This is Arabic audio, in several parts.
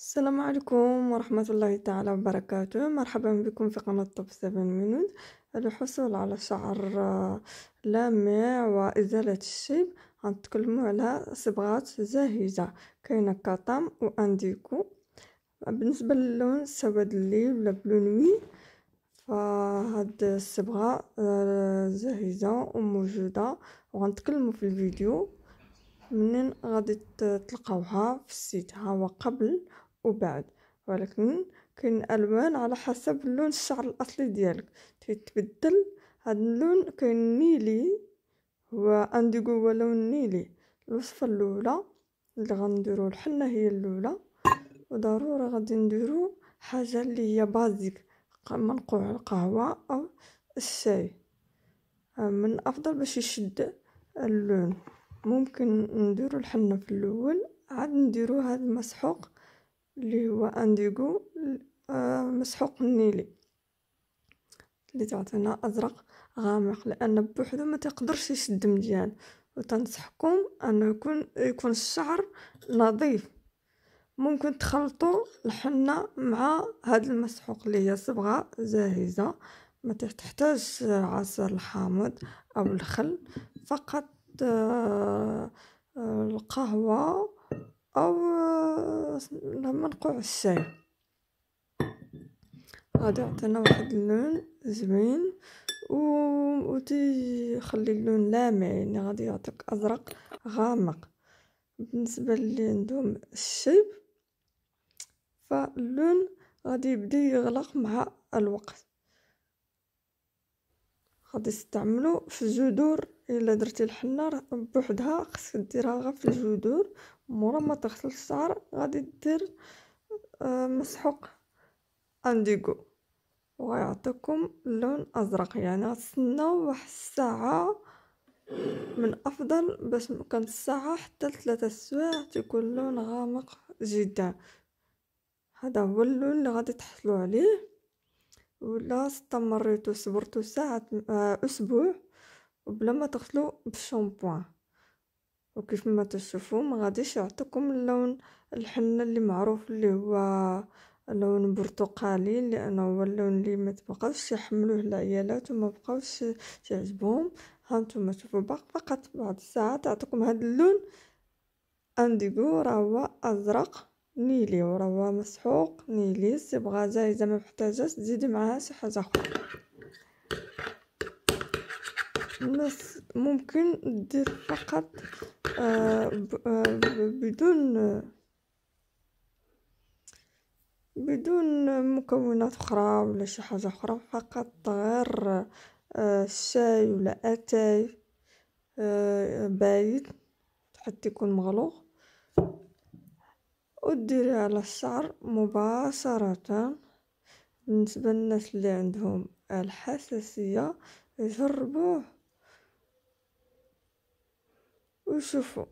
السلام عليكم ورحمة الله تعالى وبركاته مرحبا بكم في قناة طب 7 مينوت للحصول على شعر آه، لامع وإزالة الشيب غنتكلمو على صبغات زاهزة كاينة كاتام وأنديكو بالنسبة للون سواد الليل ولا بلونوي فهاد الصبغة آه، زاهية وموجودة وغنتكلمو في الفيديو منين غادي تلقاوها في السيت ها هو قبل وبعد ولكن كاين الوان على حسب لون الشعر الاصلي ديالك تيتبدل هاد اللون كاين النيلي هو انديغو هو لون نيلي الوصفه الاولى اللي غنديرو الحنه هي الاولى وضروري غادي نديرو حاجه اللي هي بازيك منقوع القهوه او الشاي آه، من الافضل باش يشد اللون ممكن نديرو الحنه في الاول عاد نديرو هاد المسحوق اللي هو انديغو آه، مسحوق النيلي اللي تعطينا ازرق غامق لان بوحدو ما تقدرش يشد مزيان وتنصحكم انه يكون يكون الشعر نظيف ممكن تخلطوا الحنة مع هاد المسحوق اللي هي صبغة جاهزة ما تحتاج عصير الحامض او الخل فقط آه، آه، القهوة أو منقوع الشاي هذا عطينا واحد اللون زوين و تيخلي اللون لامع يعني غادي يعطيك ازرق غامق بالنسبه اللي عندهم الشيب فاللون غادي يبدا يغلق مع الوقت غادي تستعملو في الجذور الا درتي الحنه بوحدها خصك ديرها غير في الجذور مورا ما تغسل الشعر غادي دير آه، مسحوق انديغو ويعطيكم لون ازرق يعني غتسناو واحد الساعه من افضل باش كان الساعه حتى ثلاثة السوايع تيكون لون غامق جدا هذا هو اللون اللي غادي تحصلوا عليه ولا استمريتو صبرتو ساعه آه، اسبوع بلا ما تغسلو بالشامبوان وكيف ما تشوفوا ما غاديش يعطيكم اللون الحنه اللي معروف اللي هو لون برتقالي لانه هو اللون اللي ما تبقاش يحملوه العيالات وما بقاوش ها نتوما شوفوا باق فقط بعد الساعه تعطيكم هذا اللون انديغو راه هو ازرق نيلي وراه هو مسحوق نيلي الصبغه زايزه ما محتاجاش تزيدي معاها شي حاجه اخرى الناس ممكن دير فقط آه، آه، بدون بدون مكونات اخرى ولا شي حاجه اخرى فقط غير الشاي آه، ولا اتاي بايد حتى يكون مغلوق وديري على الشعر مباشرة بالنسبة للناس اللي عندهم الحساسية جربوه وشوفوا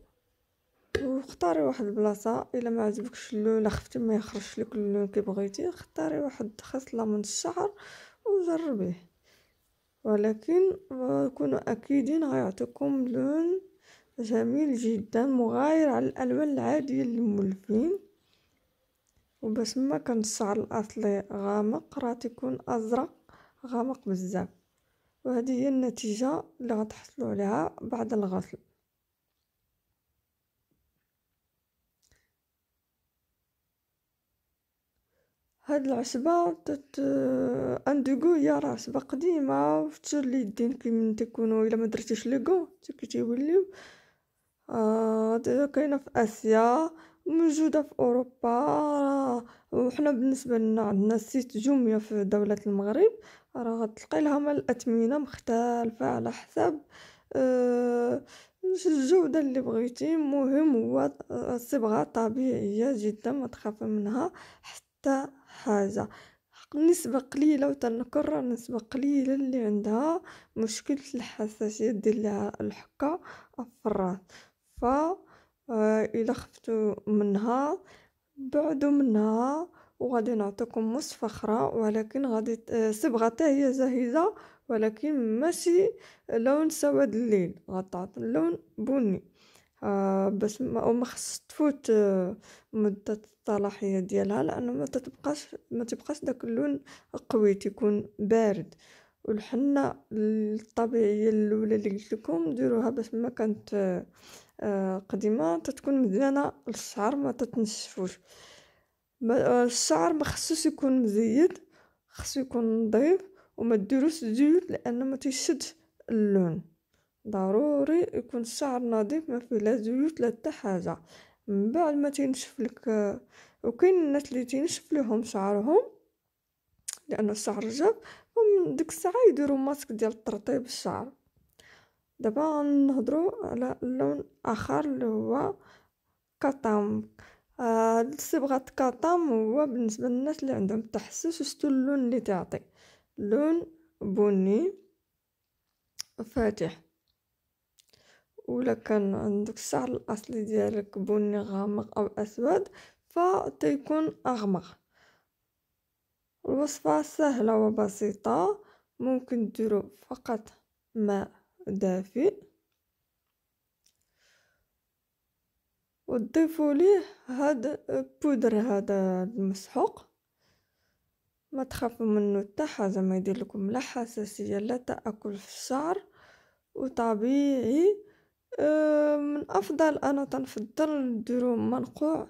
واختاري واحد البلاصه الا ما عجبكش اللون خفتي ما يخرجش لك اللون كي بغيتي اختاري واحد خصله من الشعر وجربيه ولكن كونوا اكيدين غيعطيكم لون جميل جدا مغاير على الالوان العاديه للملفين وباش ما كان الشعر الاصلي غامق راه تيكون ازرق غامق بزاف وهذه هي النتيجه اللي غتحصلوا عليها بعد الغسل هاد العشبة تت اندوغو هي راه عشبة قديمة وفتشر كي من تيكونو الا ما درتيش ليكو تيكي تيوليو آه كاينة في اسيا موجودة في اوروبا راه وحنا بالنسبة لنا عندنا سيت جمية في دولة المغرب راه غتلقي لها من الاثمنة مختلفة على حساب آه الجودة اللي بغيتي المهم هو آه، الصبغة طبيعية جدا ما تخافي منها حتى حاجة نسبة قليلة وتنكر نسبة قليلة اللي عندها مشكلة الحساسية ديال الحكة في الراس ف آه، الا خفتو منها بعدو منها وغادي نعطيكم وصفة اخرى ولكن غادي آه، صبغة هي جاهزة ولكن ماشي لون سواد الليل غتعطي اللون بني آه، بس باش ما, ما تفوت آه، مده الصلاحيه ديالها لانه ما تتبقاش ما تبقاش داك اللون قوي تيكون بارد والحنه الطبيعيه الاولى اللي قلت لكم ديروها باش ما كانت آه، قديمه تتكون مزيانه للشعر ما تتنشفوش الشعر ما خصوش يكون مزيد خصو يكون نظيف وما ديروش زيوت لانه ما تيشد اللون ضروري يكون الشعر نظيف ما فيه لا زيوت لا حتى حاجه من بعد ما تنشف لك وكاين الناس اللي تينشف لهم شعرهم لان الشعر جاف ومن ديك الساعه يديروا ماسك ديال ترطيب الشعر دابا نهضروا على لون اخر اللي هو كاتام الصبغه آه كاتام هو بالنسبه للناس اللي عندهم تحسس وستو اللون اللي تعطي لون بني فاتح ولا كان عندك الشعر الاصلي ديالك بني غامق او اسود فتيكون اغمق الوصفه سهله وبسيطه ممكن ديرو فقط ماء دافئ وتضيفوا ليه هاد بودر هذا المسحوق ما تخافوا منه حتى حاجه ما يدير لكم لا حساسيه لا تاكل في الشعر وطبيعي أه، من الأفضل أنا تنفضل نديرو منقوع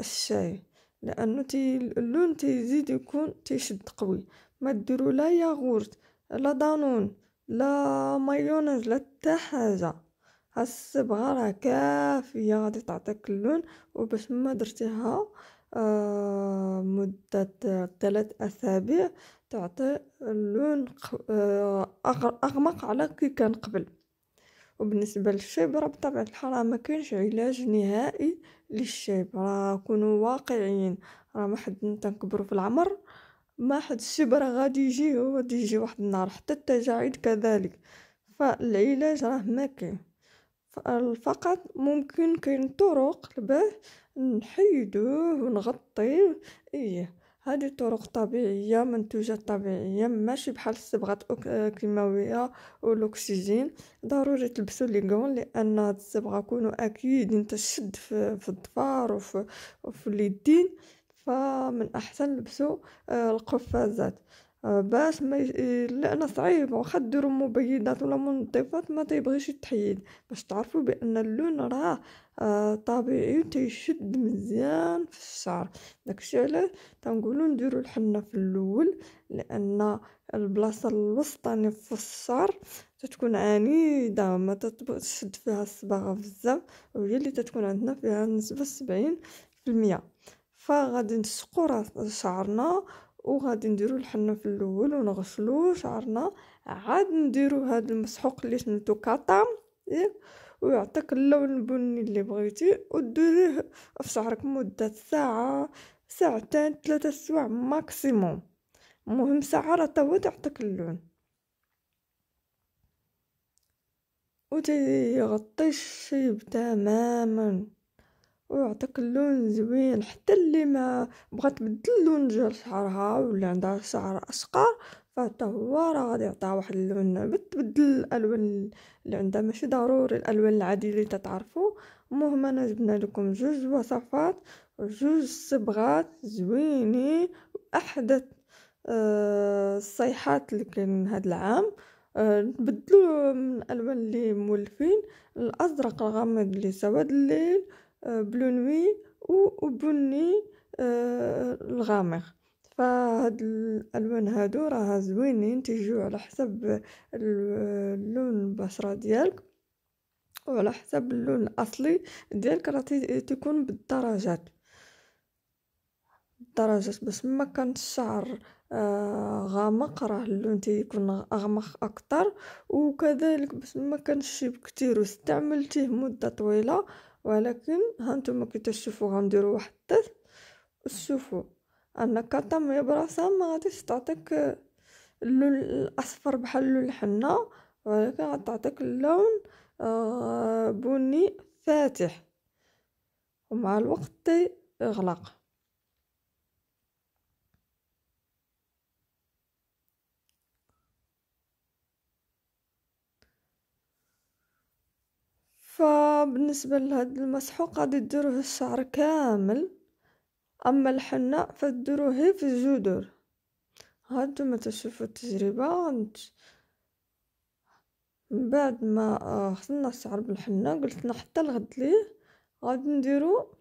الشاي لأنه تي اللون تيزيد يكون تيشد قوي ما ديرو لا ياغورت لا دانون لا مايونيز لا حتى حاجه هالصبغه راه كافيه غادي تعطيك اللون وباش ما درتيها آه مده ثلاث اسابيع تعطي اللون أغمق على كي كان قبل وبالنسبه راه بطبيعه الحال ما كانش علاج نهائي للشيب راه كونوا واقعيين راه ما حد تنكبروا في العمر ما حد راه غادي يجي هو غادي يجي واحد النهار حتى التجاعيد كذلك فالعلاج راه ما كاين فقط ممكن كاين طرق باه نحيدوه ونغطيه ايه هذه طرق طبيعية منتوجات طبيعية ماشي بحال الصبغات الكيماوية آه، والأكسجين ضروري تلبسوا لي غون لأن هاد الصبغة كونوا انت تشد في, في الظفار وفي, وفي اليدين فمن أحسن لبسوا آه، القفازات باش ما ي... لان صعيب واخا ديروا مبيضات ولا منظفات ما تيبغيش يتحيد باش تعرفوا بان اللون راه آه، طبيعي تيشد مزيان في الشعر داكشي علاش تنقولوا نديروا الحنه في الاول لان البلاصه الوسطانيه في الشعر تتكون عنيده ما تشد فيها الصباغه بزاف وهي اللي تتكون عندنا فيها نسبه 70% فغادي نسقوا راس شعرنا وغادي نديرو الحنة في الاول ونغسلو شعرنا عاد نديرو هاد المسحوق اللي سميتو كاطام إيه؟ ويعطيك اللون البني اللي بغيتي وديريه في شعرك مدة ساعة ساعتين ثلاثة سواع ماكسيموم المهم ساعة راه توا تعطيك اللون وتغطي الشيب تماما ويعطيك اللون زوين حتى اللي ما بغات تبدل لون ديال شعرها ولا عندها شعر اشقر فتا هو راه غادي يعطيها واحد اللون بتبدل الالوان اللي عندها ماشي ضروري الالوان العاديه اللي تتعرفوا المهم انا جبنا لكم جوج وصفات جوج صبغات زوينين احدث آه، الصيحات اللي كاين هاد العام آه، نبدلو من الالوان اللي مولفين الازرق الغامض اللي سواد الليل بلو نوي بني الغامق فهاد الالوان هادو راه زوينين تيجيو على حسب اللون البشره ديالك وعلى حسب اللون الاصلي ديالك راه تيكون بالدرجات الدرجات باش ما كان الشعر آه غامق راه اللون تيكون اغمق اكثر وكذلك باش ما كانش كثير كتير واستعملتيه مده طويله ولكن هانتوما كي تشوفوا غنديروا واحد التست وتشوفوا ان كاتامي براسها ما غاديش تعطيك اللون الاصفر بحال اللون الحنه ولكن غتعطيك اللون آه، بني فاتح ومع الوقت تيغلق فبالنسبة لهاد المسحوق غادي ديروه الشعر كامل أما الحناء فديروه في الجدر هادو ما تشوفوا التجربة من بعد ما آه، خصنا الشعر بالحنة قلت حتى الغد ليه غادي نديرو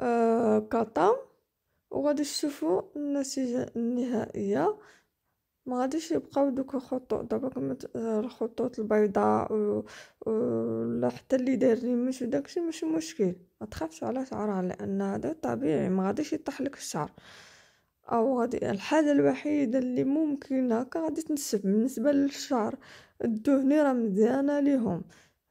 آه كطام وغادي تشوفوا النتيجة النهائية ما غاديش يبقاو دوك الخطوط دابا كما الخطوط البيضاء ولا حتى اللي دايرين مش داكشي ماشي مشكل ما تخافش على شعرها لان هذا طبيعي ما غاديش يطيح لك الشعر او غادي الحاجه الوحيده اللي ممكن هكا غادي تنسف بالنسبه للشعر الدهني راه مزيانه ليهم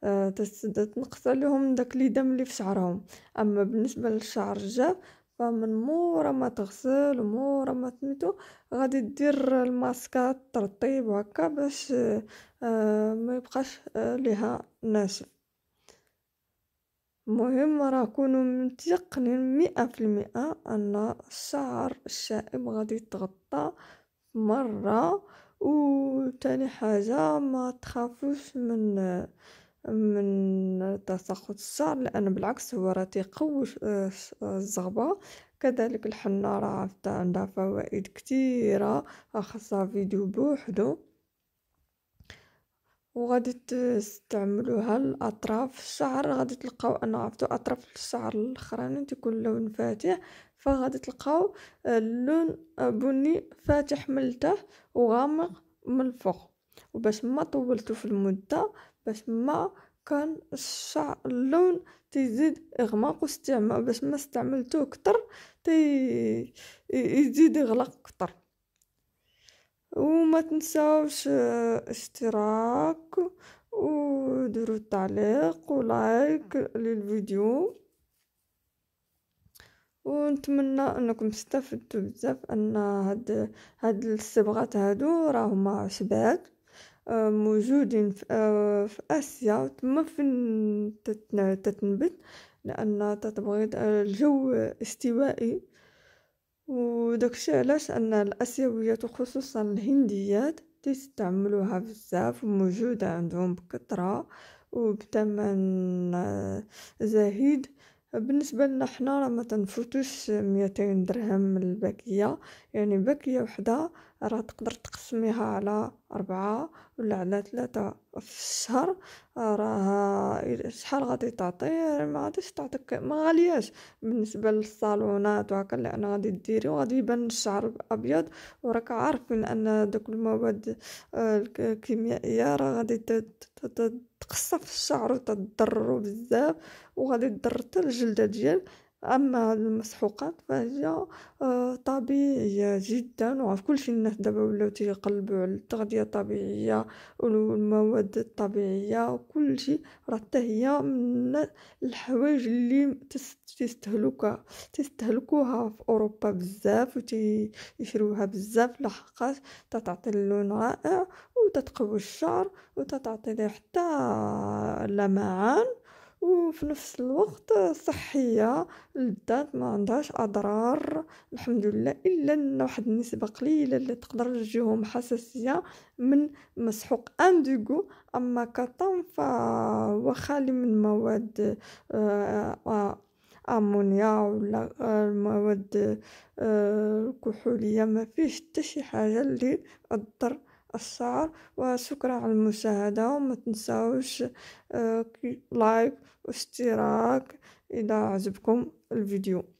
أه تنقص عليهم داك اللي دم اللي في شعرهم اما بالنسبه للشعر الجاف فمن مورا ما تغسل ومورا ما سميتو غادي دير الماسكات ترطيب هكا باش آه، ما يبقاش آه، ليها ناشف مهم راه كونوا متيقنين مئة في المئة ان الشعر الشائب غادي يتغطى مرة وتاني حاجة ما تخافوش من من تساقط الشعر لأن بالعكس هو راه تيقوي الزغبة كذلك الحنة راه عندها فوائد كثيرة خاصها فيديو بوحدو وغادي تستعملوها لاطراف الشعر غادي تلقاو انا عرفتو اطراف الشعر الأخرين تيكون لون فاتح فغادي تلقاو اللون آه، بني فاتح من التحت وغامق من الفوق وباش ما طولتو في المده باش ما كان الشعر اللون تزيد اغماق واستعمال باش ما استعملته كتر تي يزيد يغلق كتر وما تنساوش آه، اشتراك وديروا تعليق ولايك للفيديو ونتمنى انكم استفدتوا بزاف ان هاد هاد الصبغات هادو راهما عشبات موجودين آه، في آسيا تما فين تتنبت لأن تتبغي الجو استوائي وداكشي علاش أن الأسيويات وخصوصا الهنديات تيستعملوها بزاف وموجودة عندهم بكثرة وبثمن آه، زهيد بالنسبه لنا حنا راه ما تنفوتوش ميتين درهم الباكيه يعني باكيه وحده راه تقدر تقسميها على أربعة ولا على ثلاثة في الشهر راه شحال غادي تعطي ما غاديش تعطيك ما غالياش بالنسبة للصالونات وهكا اللي أنا غادي ديري وغادي يبان الشعر أبيض وراك عارفين أن دوك المواد آه، الكيميائية راه غادي تقصف الشعر وتضرو بزاف وغادي تضر حتى الجلدة ديالك اما المسحوقات فهي آه، طبيعيه جدا وعارف كلشي الناس دابا ولاو تيقلبوا على التغذيه الطبيعيه والمواد الطبيعيه شيء راه حتى هي من الحوايج اللي تستهلكها تستهلكوها في اوروبا بزاف وتيشروها بزاف لحقاش تتعطي اللون رائع وتتقوي الشعر وتتعطي حتى لمعان وفي نفس الوقت صحية الذات ما عندهاش أضرار الحمد لله إلا أن واحد النسبة قليلة اللي تقدر تجيهم حساسية من مسحوق أندوغو أما كطن فهو خالي من مواد آه، آه، امونيا ولا المواد آه، الكحوليه ما فيش حتى شي حاجه اللي تضر الشعر وشكرا على المشاهدة وما تنساوش آه، لايك واشتراك إذا عجبكم الفيديو